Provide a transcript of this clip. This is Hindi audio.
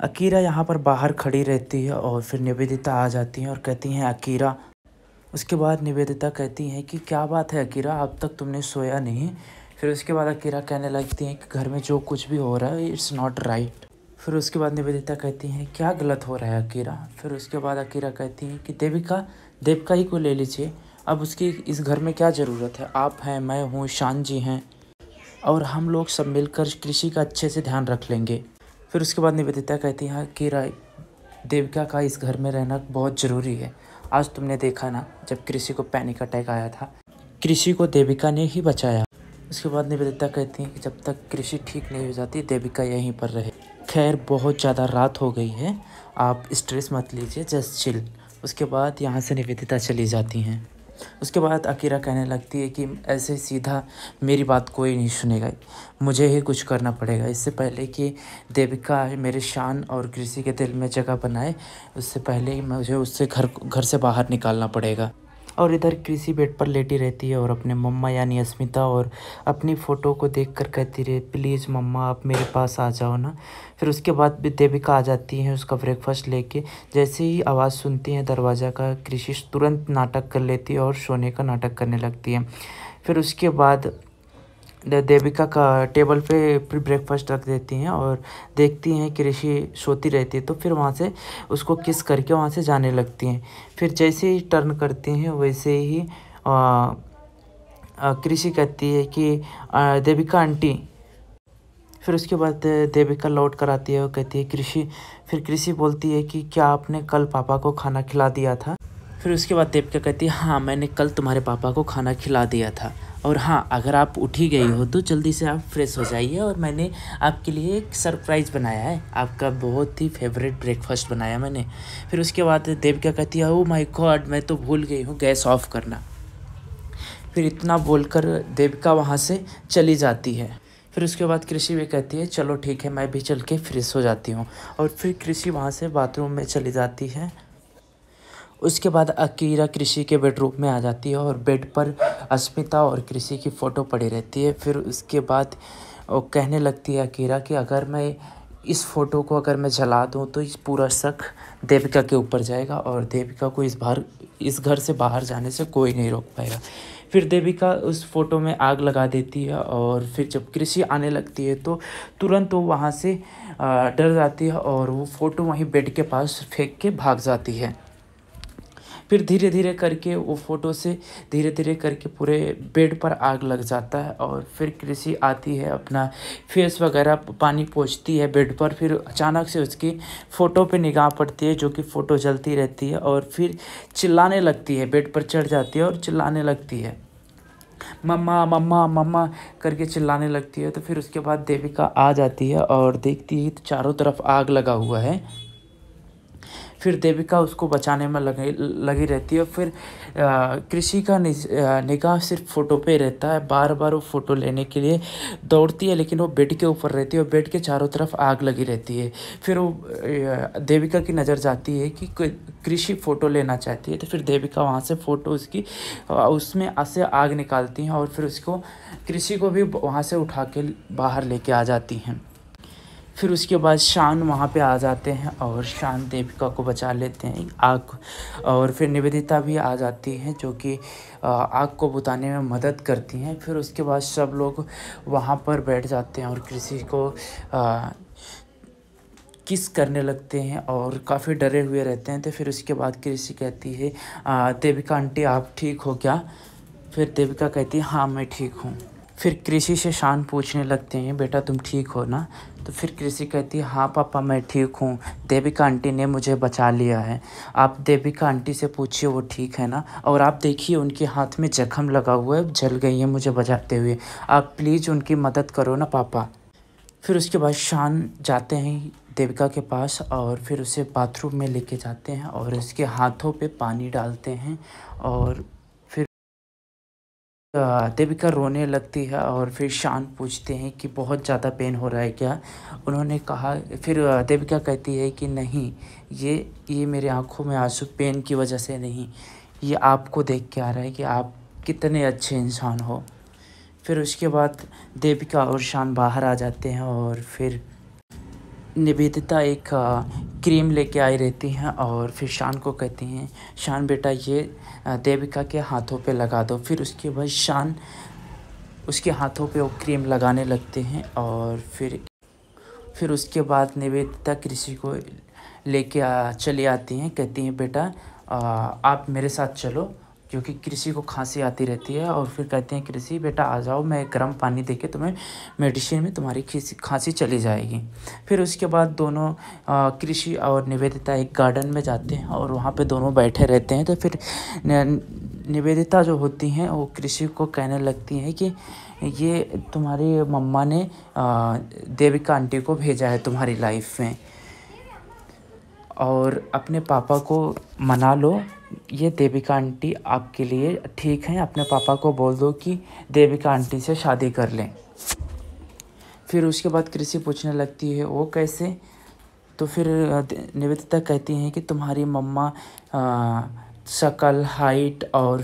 अकीरा यहाँ पर बाहर खड़ी रहती है और फिर निवेदिता आ जाती हैं और कहती हैं अकीरा उसके बाद निवेदिता कहती हैं कि क्या बात है अकीरा अब तक तुमने सोया नहीं फिर उसके बाद अकीरा कहने लगती हैं कि घर में जो कुछ भी हो रहा है इट्स नॉट राइट फिर उसके बाद निवेदिता कहती हैं क्या गलत हो रहा है अकीरा फिर उसके बाद अकीरा कहती हैं कि देविका देविका ही को ले लीजिए अब उसकी इस घर में क्या ज़रूरत है आप हैं मैं हूँ शान जी हैं और हम लोग सब मिलकर कृषि का अच्छे से ध्यान रख लेंगे फिर उसके बाद निवेदिता कहती हैं हाँ, कि राय देविका का इस घर में रहना बहुत ज़रूरी है आज तुमने देखा ना जब कृषि को पैनिक अटैक आया था कृषि को देविका ने ही बचाया उसके बाद निवेदिता कहती हैं कि जब तक कृषि ठीक नहीं हो जाती देविका यहीं पर रहे खैर बहुत ज़्यादा रात हो गई है आप स्ट्रेस मत लीजिए जस्ट चिल उसके बाद यहाँ से निवेदिता चली जाती हैं उसके बाद अकीरा कहने लगती है कि ऐसे सीधा मेरी बात कोई नहीं सुनेगा मुझे ही कुछ करना पड़ेगा इससे पहले कि देविका मेरे शान और कृषि के दिल में जगह बनाए उससे पहले ही मुझे उससे घर घर से बाहर निकालना पड़ेगा और इधर कृषि बेड पर लेटी रहती है और अपने मम्मा यानी अस्मिता और अपनी फ़ोटो को देखकर कहती रहे प्लीज़ मम्मा आप मेरे पास आ जाओ ना फिर उसके बाद भी देविका आ जाती हैं उसका ब्रेकफास्ट लेके जैसे ही आवाज़ सुनती हैं दरवाज़ा का कृषि तुरंत नाटक कर लेती है और सोने का नाटक करने लगती है फिर उसके बाद देविका का टेबल पे फिर ब्रेकफास्ट रख देती हैं और देखती हैं कि ऋषि सोती रहती है तो फिर वहाँ से उसको किस करके वहाँ से जाने लगती हैं फिर जैसे ही टर्न करती हैं वैसे ही कृषि कहती है कि देविका आंटी फिर उसके बाद देविका लौट कर आती है और कहती है कृषि फिर कृषि बोलती है कि क्या आपने कल पापा को खाना खिला दिया था फिर उसके बाद देविका कहती है हाँ मैंने कल तुम्हारे पापा को खाना खिला दिया था और हाँ अगर आप उठी गई हो तो जल्दी से आप फ्रेश हो जाइए और मैंने आपके लिए एक सरप्राइज़ बनाया है आपका बहुत ही फेवरेट ब्रेकफास्ट बनाया मैंने फिर उसके बाद देविका कहती है ओ माय गॉड मैं तो भूल गई हूँ गैस ऑफ करना फिर इतना बोलकर देविका वहाँ से चली जाती है फिर उसके बाद कृषि भी कहती है चलो ठीक है मैं भी चल के फ्रेश हो जाती हूँ और फिर कृषि वहाँ से बाथरूम में चली जाती है उसके बाद अकीरा कृषि के बेडरूम में आ जाती है और बेड पर अस्मिता और कृषि की फ़ोटो पड़ी रहती है फिर उसके बाद वो कहने लगती है अकीरा कि अगर मैं इस फ़ोटो को अगर मैं जला दूँ तो इस पूरा शक देविका के ऊपर जाएगा और देविका को इस बाहर इस घर से बाहर जाने से कोई नहीं रोक पाएगा फिर देविका उस फ़ोटो में आग लगा देती है और फिर जब कृषि आने लगती है तो तुरंत वो वहाँ से डर जाती है और वो फ़ोटो वहीं बेड के पास फेंक के भाग जाती है फिर धीरे धीरे करके वो फोटो से धीरे धीरे करके पूरे बेड पर आग लग जाता है और फिर कृषि आती है अपना फेस वगैरह पानी पहुँचती है बेड पर फिर अचानक से उसकी फ़ोटो पे निगाह पड़ती है जो कि फ़ोटो जलती रहती है और फिर चिल्लाने लगती है बेड पर चढ़ जाती है और चिल्लाने लगती है मम्मा मम्मा मम्मा करके चिल्लाने लगती है तो फिर उसके बाद देविका आ जाती है और देखती है तो चारों तरफ आग लगा हुआ है फिर देविका उसको बचाने में लगे लगी रहती है फिर कृषि का निगाह सिर्फ फ़ोटो पे रहता है बार बार वो फ़ोटो लेने के लिए दौड़ती है लेकिन वो बेड के ऊपर रहती है और बेड के चारों तरफ आग लगी रहती है फिर वो देविका की नज़र जाती है कि कृषि फ़ोटो लेना चाहती है तो फिर देविका वहाँ से फ़ोटो उसकी उसमें से आग निकालती हैं और फिर उसको कृषि को भी वहाँ से उठा के बाहर लेके आ जाती हैं फिर उसके बाद शान वहाँ पे आ जाते हैं और शान देविका को बचा लेते हैं आग और फिर निवेदिता भी आ जाती है जो कि आग को बुताने में मदद करती हैं फिर उसके बाद सब लोग वहाँ पर बैठ जाते हैं और कृषि को आ, किस करने लगते हैं और काफ़ी डरे हुए रहते हैं तो फिर उसके बाद कृषि कहती है देविका आंटी आप ठीक हो क्या फिर देविका कहती है हाँ मैं ठीक हूँ फिर कृषि से शान पूछने लगते हैं बेटा तुम ठीक हो ना तो फिर कृषि कहती है हाँ पापा मैं ठीक हूँ देविका आंटी ने मुझे बचा लिया है आप देविका आंटी से पूछिए वो ठीक है ना और आप देखिए उनके हाथ में जख्म लगा हुआ है जल गई है मुझे बचाते हुए आप प्लीज़ उनकी मदद करो ना पापा फिर उसके बाद शान जाते हैं देविका के पास और फिर उसे बाथरूम में लेके जाते हैं और उसके हाथों पे पानी डालते हैं और देविका रोने लगती है और फिर शान पूछते हैं कि बहुत ज़्यादा पेन हो रहा है क्या उन्होंने कहा फिर देविका कहती है कि नहीं ये ये मेरे आँखों में आंसू पेन की वजह से नहीं ये आपको देख के आ रहा है कि आप कितने अच्छे इंसान हो फिर उसके बाद देविका और शान बाहर आ जाते हैं और फिर निवेदिता एक क्रीम लेके आई रहती हैं और फिर शान को कहती हैं शान बेटा ये देविका के हाथों पे लगा दो फिर उसके बाद शान उसके हाथों पे वो क्रीम लगाने लगते हैं और फिर फिर उसके बाद निवेदिता कृषि को लेके चली आती हैं कहती हैं बेटा आप मेरे साथ चलो क्योंकि कृषि को खांसी आती रहती है और फिर कहते हैं कृषि बेटा आ जाओ मैं गर्म पानी दे के तुम्हें मेडिसिन में तुम्हारी खांसी चली जाएगी फिर उसके बाद दोनों कृषि और निवेदिता एक गार्डन में जाते हैं और वहाँ पे दोनों बैठे रहते हैं तो फिर निवेदिता जो होती हैं वो कृषि को कहने लगती हैं कि ये तुम्हारी मम्मा ने देविका आंटी को भेजा है तुम्हारी लाइफ में और अपने पापा को मना लो ये देविका आंटी आपके लिए ठीक हैं अपने पापा को बोल दो कि देविका आंटी से शादी कर लें फिर उसके बाद कृषि पूछने लगती है वो कैसे तो फिर निवेदिता कहती हैं कि तुम्हारी मम्मा शक्ल हाइट और